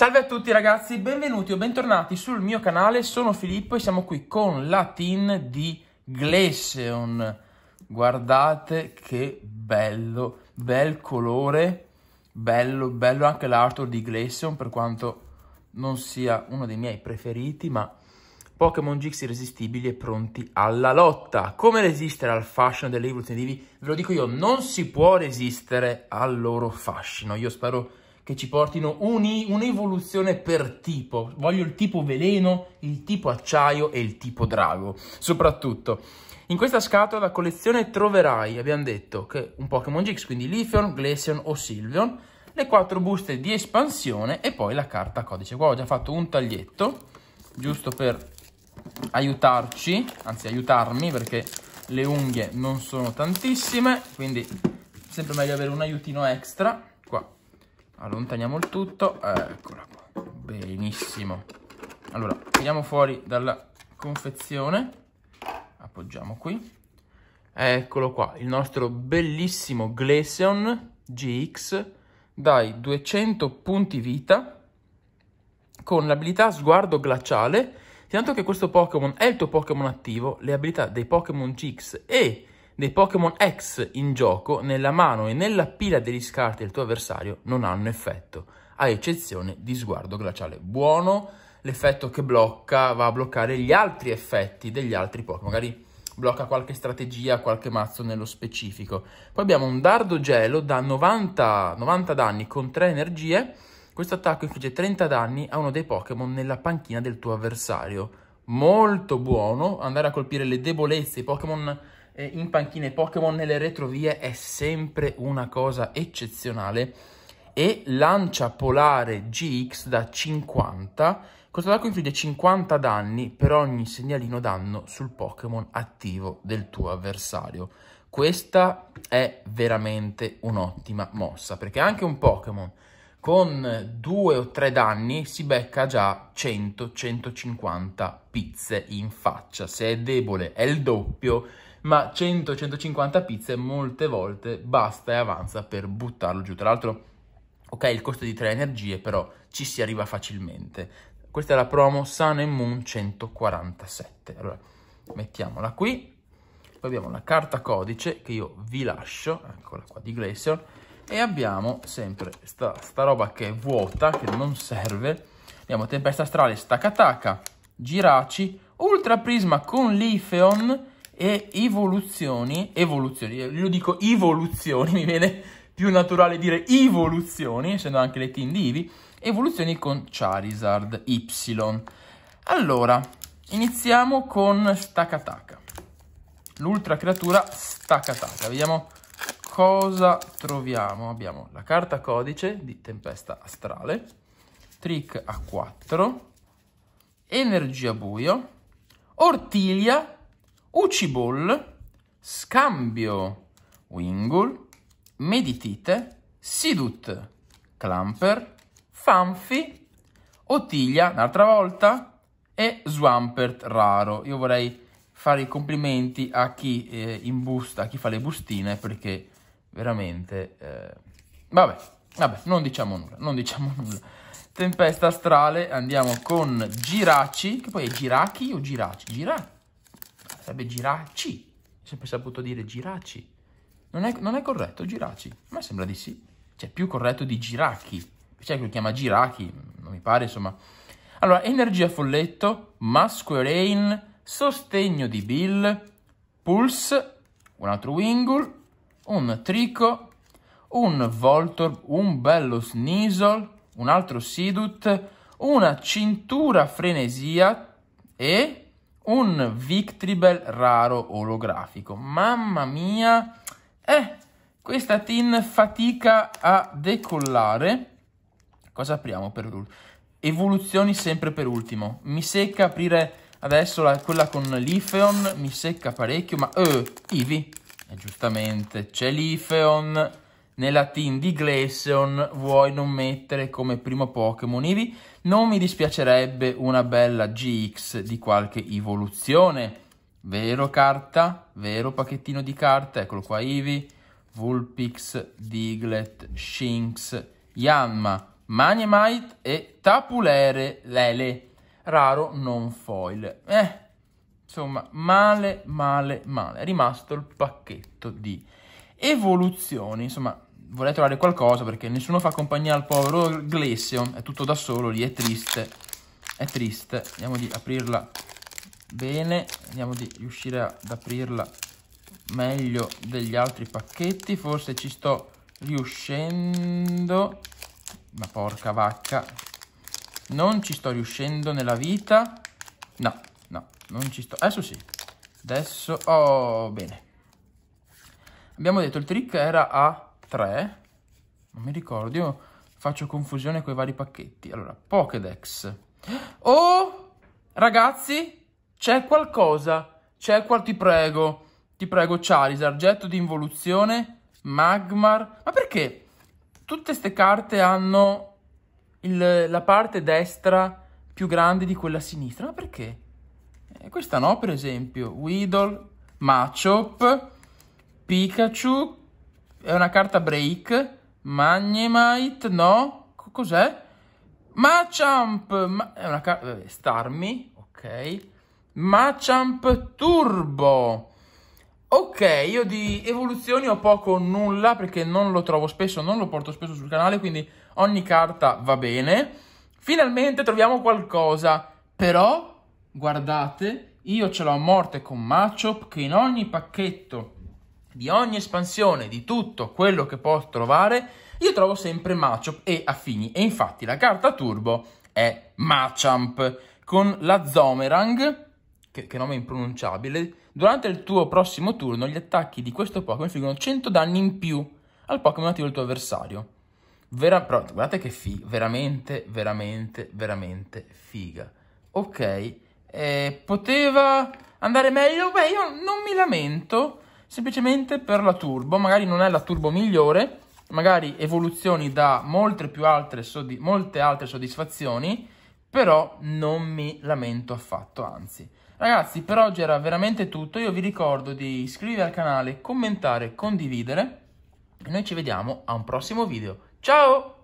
Salve a tutti ragazzi, benvenuti o bentornati sul mio canale, sono Filippo e siamo qui con la team di Glaceon. Guardate che bello, bel colore, bello, bello anche l'artwork di Glaceon per quanto non sia uno dei miei preferiti, ma Pokémon GX irresistibili e pronti alla lotta. Come resistere al fascino delle evoluzioni divi? Ve lo dico io, non si può resistere al loro fascino, io spero che ci portino un'evoluzione per tipo. Voglio il tipo veleno, il tipo acciaio e il tipo drago. Soprattutto, in questa scatola collezione troverai, abbiamo detto, che un Pokémon GX, quindi Lithion, Glaceon o Sylveon, le quattro buste di espansione e poi la carta codice. Qua ho già fatto un taglietto, giusto per aiutarci, anzi aiutarmi, perché le unghie non sono tantissime, quindi sempre meglio avere un aiutino extra. Qua allontaniamo il tutto eccola qua benissimo allora tiriamo fuori dalla confezione appoggiamo qui eccolo qua il nostro bellissimo Glaceon GX dai 200 punti vita con l'abilità sguardo glaciale tanto che questo Pokémon è il tuo Pokémon attivo le abilità dei Pokémon GX e dei Pokémon X in gioco nella mano e nella pila degli scarti del tuo avversario non hanno effetto, a eccezione di sguardo glaciale. Buono l'effetto che blocca, va a bloccare gli altri effetti degli altri Pokémon, magari blocca qualche strategia, qualche mazzo nello specifico. Poi abbiamo un dardo gelo da 90, 90 danni con 3 energie, questo attacco infligge 30 danni a uno dei Pokémon nella panchina del tuo avversario. Molto buono, andare a colpire le debolezze, i Pokémon in panchina i Pokémon nelle retrovie è sempre una cosa eccezionale e Lancia Polare GX da 50 questo attacco infligge 50 danni per ogni segnalino danno sul Pokémon attivo del tuo avversario. Questa è veramente un'ottima mossa, perché anche un Pokémon con 2 o 3 danni si becca già 100-150 pizze in faccia. Se è debole è il doppio, ma 100-150 pizze molte volte basta e avanza per buttarlo giù. Tra l'altro, ok, il costo di 3 energie, però ci si arriva facilmente. Questa è la promo Sun and Moon 147. Allora, mettiamola qui. Poi abbiamo la carta codice che io vi lascio, eccola qua di Glacier, e abbiamo sempre sta, sta roba che è vuota, che non serve. Abbiamo Tempesta Astrale, Stakataka, Giraci, Ultra Prisma con l'Ifeon e evoluzioni, evoluzioni, io dico evoluzioni, mi viene più naturale dire evoluzioni, essendo anche le team di Eevee, evoluzioni con Charizard Y. Allora, iniziamo con Stakataka, l'ultra creatura Stakataka, vediamo cosa troviamo. Abbiamo la carta codice di Tempesta Astrale, Trick a 4, Energia Buio, Ortiglia, Uciball, Scambio, Wingull, Meditite, Sidut, Clamper, Fanfi, Otiglia, un'altra volta, e Swampert raro. Io vorrei fare i complimenti a chi eh, imbusta, a chi fa le bustine, perché veramente... Eh, vabbè, vabbè, non diciamo nulla, non diciamo nulla. Tempesta astrale, andiamo con Giraci, che poi è Girachi o Giraci? Giraci. Sarebbe giraci. Ho sempre saputo dire giraci. Non è, non è corretto giraci. A me sembra di sì. Cioè, più corretto di giracchi. C'è chi lo chiama girachi, non mi pare, insomma. Allora, energia folletto, masquerain, sostegno di Bill, pulse, un altro wingle, un trico, un voltor, un bello sneasel, un altro sidut, una cintura frenesia e un Victribel raro olografico. Mamma mia! Eh, questa tin fatica a decollare. Cosa apriamo per l'ultimo? Evoluzioni sempre per ultimo. Mi secca aprire adesso la, quella con l'Ifeon, mi secca parecchio, ma... Eh, Ivi! E eh, giustamente, c'è l'Ifeon nella team di Glaceon vuoi non mettere come primo Pokémon Eevee? Non mi dispiacerebbe una bella GX di qualche evoluzione. Vero carta? Vero pacchettino di carta? Eccolo qua Eevee, Vulpix, Diglett, Shinx, Yanma, Magnemite e Tapulere Lele. Raro non foil. Eh, insomma, male, male, male. È rimasto il pacchetto di evoluzioni, insomma, vorrei trovare qualcosa perché nessuno fa compagnia al povero Glesio, è tutto da solo lì, è triste, è triste. Andiamo di aprirla bene, andiamo di riuscire ad aprirla meglio degli altri pacchetti, forse ci sto riuscendo, ma porca vacca, non ci sto riuscendo nella vita, no, no, non ci sto, adesso sì, adesso, oh, bene. Abbiamo detto il trick era a 3, non mi ricordo, io faccio confusione con i vari pacchetti. Allora, Pokédex. Oh, ragazzi, c'è qualcosa, c'è qual... ti prego, ti prego Charizard, getto di involuzione, Magmar. Ma perché tutte queste carte hanno il, la parte destra più grande di quella sinistra? Ma perché? Eh, questa no, per esempio, Weedle, Machop, Pikachu, è una carta break. Magnemite, no? Cos'è? Machamp! Ma è una carta... Eh, Starmi, ok. Machamp Turbo. Ok, io di evoluzioni ho poco o nulla perché non lo trovo spesso, non lo porto spesso sul canale, quindi ogni carta va bene. Finalmente troviamo qualcosa, però, guardate, io ce l'ho a morte con Machop che in ogni pacchetto di ogni espansione, di tutto quello che posso trovare, io trovo sempre Machop e affini. E infatti la carta turbo è Machamp con la Zomerang, che, che nome impronunciabile. Durante il tuo prossimo turno gli attacchi di questo Pokémon infliggono 100 danni in più al Pokémon attivo del tuo avversario. Vera, però, guardate che figa, veramente, veramente, veramente figa. Ok, eh, poteva andare meglio? Beh, io non mi lamento, semplicemente per la turbo, magari non è la turbo migliore, magari evoluzioni da molte, più altre, molte altre soddisfazioni, però non mi lamento affatto, anzi. Ragazzi, per oggi era veramente tutto, io vi ricordo di iscrivervi al canale, commentare, condividere, e noi ci vediamo a un prossimo video. Ciao!